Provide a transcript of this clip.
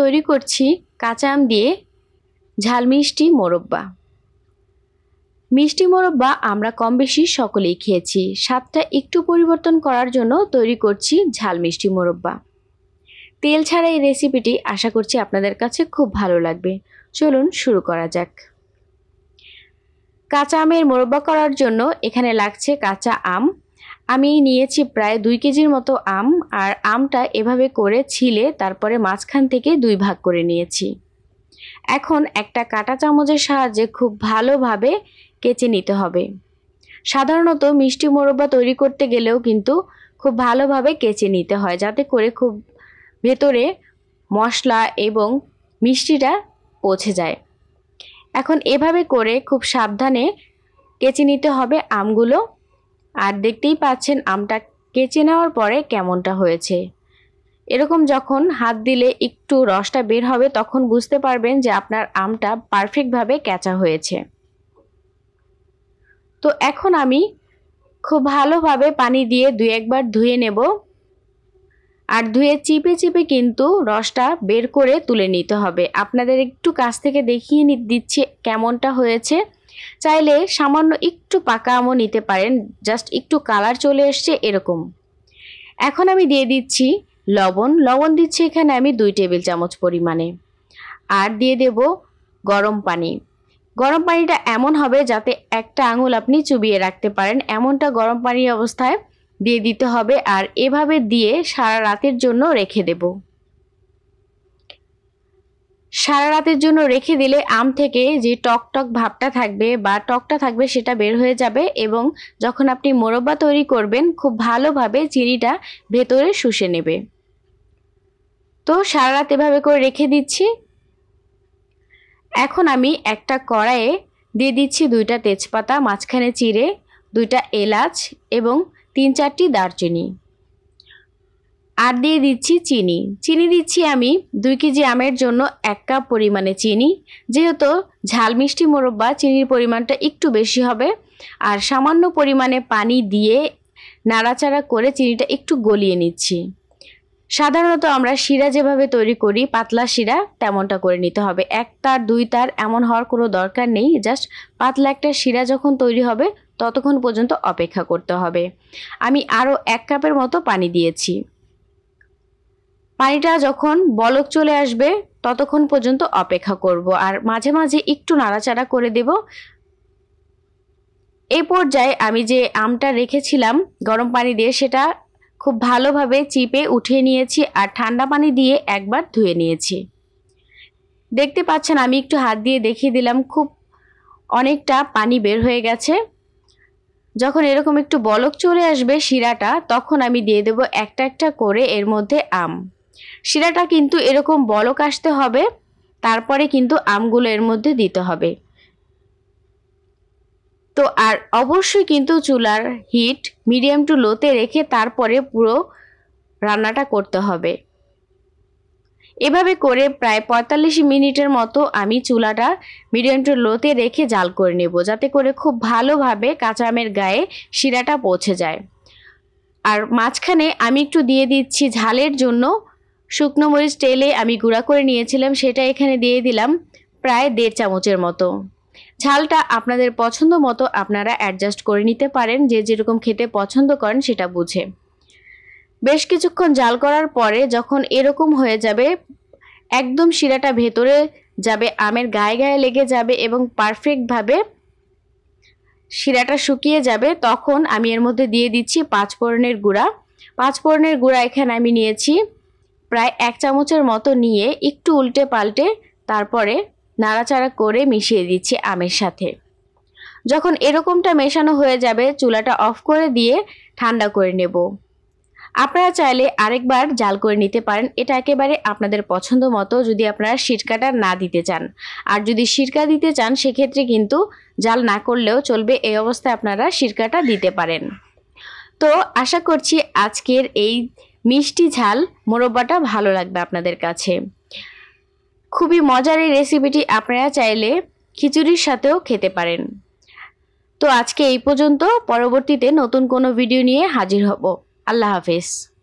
তৈরি করছি কাঁচা আম দিয়ে ঝাল মিষ্টি মোরব্বা মিষ্টি মোরব্বা আমরা কম বেশি সকলেই খেয়েছি স্বাদটা একটু পরিবর্তন করার জন্য তৈরি করছি ঝাল মিষ্টি মোরব্বা তেল ছাড়া এই রেসিপিটি আশা করছি আপনাদের কাছে খুব ভালো লাগবে চলুন শুরু করা যাক কাঁচা আমের মোরব্বা করার জন্য এখানে লাগছে কাঁচা আম আমি নিয়েছি প্রায় দুই কেজির মতো আম আর আমটা এভাবে করে ছিলে তারপরে মাঝখান থেকে দুই ভাগ করে নিয়েছি এখন একটা কাটা চামচের সাহায্যে খুব ভালোভাবে কেচে নিতে হবে সাধারণত মিষ্টি মোরব্বা তৈরি করতে গেলেও কিন্তু খুব ভালোভাবে কেচে নিতে হয় যাতে করে খুব ভেতরে মশলা এবং মিষ্টিটা পৌঁছে যায় এখন এভাবে করে খুব সাবধানে কেচে নিতে হবে আমগুলো আর দেখতেই পাচ্ছেন আমটা কেচে নেওয়ার পরে কেমনটা হয়েছে এরকম যখন হাত দিলে একটু রসটা বের হবে তখন বুঝতে পারবেন যে আপনার আমটা পারফেক্টভাবে কেঁচা হয়েছে তো এখন আমি খুব ভালোভাবে পানি দিয়ে দুই একবার ধুয়ে নেব আর ধুয়ে চিপে চিপে কিন্তু রসটা বের করে তুলে নিতে হবে আপনাদের একটু কাছ থেকে দেখিয়ে নি দিচ্ছি কেমনটা হয়েছে চাইলে সামান্য একটু পাকা আমও নিতে পারেন জাস্ট একটু কালার চলে এসছে এরকম এখন আমি দিয়ে দিচ্ছি লবণ লবণ দিচ্ছি এখানে আমি দুই টেবিল চামচ পরিমাণে আর দিয়ে দেব গরম পানি গরম পানিটা এমন হবে যাতে একটা আঙুল আপনি চুবিয়ে রাখতে পারেন এমনটা গরম পানি অবস্থায় দিয়ে দিতে হবে আর এভাবে দিয়ে সারা রাতের জন্য রেখে দেবো সারা রাতের জন্য রেখে দিলে আম থেকে যে টক টক ভাবটা থাকবে বা টকটা থাকবে সেটা বের হয়ে যাবে এবং যখন আপনি মোরব্বা তৈরি করবেন খুব ভালোভাবে চিনিটা ভেতরে শুষে নেবে তো সারা রাত এভাবে করে রেখে দিচ্ছি এখন আমি একটা কড়াইয়ে দিয়ে দিচ্ছি দুইটা তেজপাতা মাঝখানে চিড়ে দুইটা এলাচ এবং তিন চারটি দারচিনি আর দিয়ে দিচ্ছি চিনি চিনি দিচ্ছি আমি দুই কেজি আমের জন্য এক কাপ পরিমাণে চিনি যেহেতু ঝাল মিষ্টি মোরব্বা চিনির পরিমাণটা একটু বেশি হবে আর সামান্য পরিমাণে পানি দিয়ে নাড়াচাড়া করে চিনিটা একটু গলিয়ে নিচ্ছি সাধারণত আমরা শিরা যেভাবে তৈরি করি পাতলা শিরা তেমনটা করে নিতে হবে এক তার দুই তার এমন হওয়ার কোনো দরকার নেই জাস্ট পাতলা একটা শিরা যখন তৈরি হবে ততক্ষণ পর্যন্ত অপেক্ষা করতে হবে আমি আরও এক কাপের মতো পানি দিয়েছি পানিটা যখন বলক চলে আসবে ততক্ষণ পর্যন্ত অপেক্ষা করব আর মাঝে মাঝে একটু নাড়াচাড়া করে দেব এই পর্যায়ে আমি যে আমটা রেখেছিলাম গরম পানি দিয়ে সেটা খুব ভালোভাবে চিপে উঠিয়ে নিয়েছি আর ঠান্ডা পানি দিয়ে একবার ধুয়ে নিয়েছি দেখতে পাচ্ছেন আমি একটু হাত দিয়ে দেখিয়ে দিলাম খুব অনেকটা পানি বের হয়ে গেছে যখন এরকম একটু বলক চলে আসবে শিরাটা তখন আমি দিয়ে দেব একটা একটা করে এর মধ্যে আম শিরাটা কিন্তু এরকম বলক আসতে হবে তারপরে কিন্তু আমগুলো এর মধ্যে দিতে হবে তো আর অবশ্যই কিন্তু চুলার হিট মিডিয়াম টু লোতে রেখে তারপরে পুরো রান্নাটা করতে হবে এভাবে করে প্রায় পঁয়তাল্লিশ মিনিটের মতো আমি চুলাটা মিডিয়াম টু লোতে রেখে জাল করে নেব যাতে করে খুব ভালোভাবে কাঁচা আমের গায়ে শিরাটা পৌঁছে যায় আর মাঝখানে আমি একটু দিয়ে দিচ্ছি ঝালের জন্য শুকনো মরিচ টেলে আমি গুঁড়া করে নিয়েছিলাম সেটা এখানে দিয়ে দিলাম প্রায় দেড় চামচের মতো ঝালটা আপনাদের পছন্দ মতো আপনারা অ্যাডজাস্ট করে নিতে পারেন যে যেরকম খেতে পছন্দ করেন সেটা বুঝে বেশ কিছুক্ষণ জাল করার পরে যখন এরকম হয়ে যাবে একদম শিরাটা ভেতরে যাবে আমের গায়ে গায়ে লেগে যাবে এবং পারফেক্টভাবে শিরাটা শুকিয়ে যাবে তখন আমি এর মধ্যে দিয়ে দিচ্ছি পাঁচ পাঁচফোড়নের গুঁড়া পাঁচ পাঁচফোড়নের গুঁড়া এখানে আমি নিয়েছি প্রায় এক চামচের মতো নিয়ে একটু উল্টে পাল্টে তারপরে নাড়াচাড়া করে মিশিয়ে দিচ্ছি আমের সাথে যখন এরকমটা মেশানো হয়ে যাবে চুলাটা অফ করে দিয়ে ঠান্ডা করে নেব আপনারা চাইলে আরেকবার জাল করে নিতে পারেন এটা একেবারে আপনাদের পছন্দ মতো যদি আপনারা সিরকাটা না দিতে চান আর যদি সিরকা দিতে চান সেক্ষেত্রে কিন্তু জাল না করলেও চলবে এই অবস্থায় আপনারা সিরকাটা দিতে পারেন তো আশা করছি আজকের এই মিষ্টি ঝাল মোরব্বাটা ভালো লাগবে আপনাদের কাছে খুবই মজার এই রেসিপিটি আপনারা চাইলে খিচুড়ির সাথেও খেতে পারেন তো আজকে এই পর্যন্ত পরবর্তীতে নতুন কোনো ভিডিও নিয়ে হাজির হব আল্লাহ হাফেজ